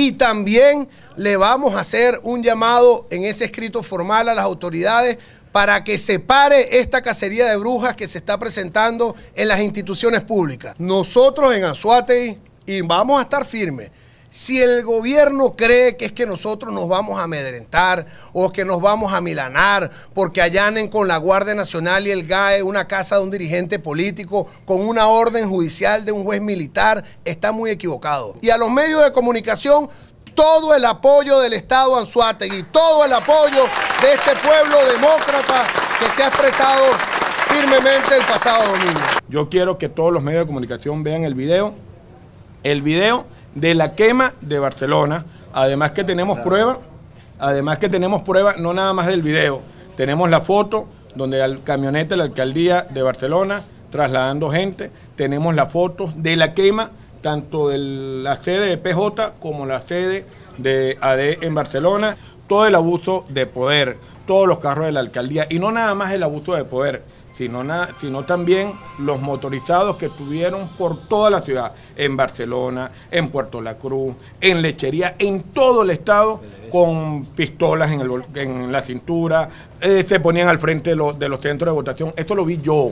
Y también le vamos a hacer un llamado en ese escrito formal a las autoridades para que se pare esta cacería de brujas que se está presentando en las instituciones públicas. Nosotros en Azuate y vamos a estar firmes si el gobierno cree que es que nosotros nos vamos a amedrentar o que nos vamos a milanar porque allanen con la Guardia Nacional y el GAE una casa de un dirigente político con una orden judicial de un juez militar, está muy equivocado. Y a los medios de comunicación, todo el apoyo del Estado Anzuategui, todo el apoyo de este pueblo demócrata que se ha expresado firmemente el pasado domingo. Yo quiero que todos los medios de comunicación vean el video. El video de la quema de Barcelona. Además que tenemos prueba, además que tenemos prueba no nada más del video, tenemos la foto donde al camioneta de la alcaldía de Barcelona trasladando gente, tenemos la foto de la quema tanto de la sede de PJ como la sede de AD e en Barcelona todo el abuso de poder, todos los carros de la alcaldía, y no nada más el abuso de poder, sino, sino también los motorizados que estuvieron por toda la ciudad, en Barcelona, en Puerto La Cruz, en Lechería, en todo el estado, con pistolas en, el, en la cintura, eh, se ponían al frente de los, de los centros de votación. Esto lo vi yo.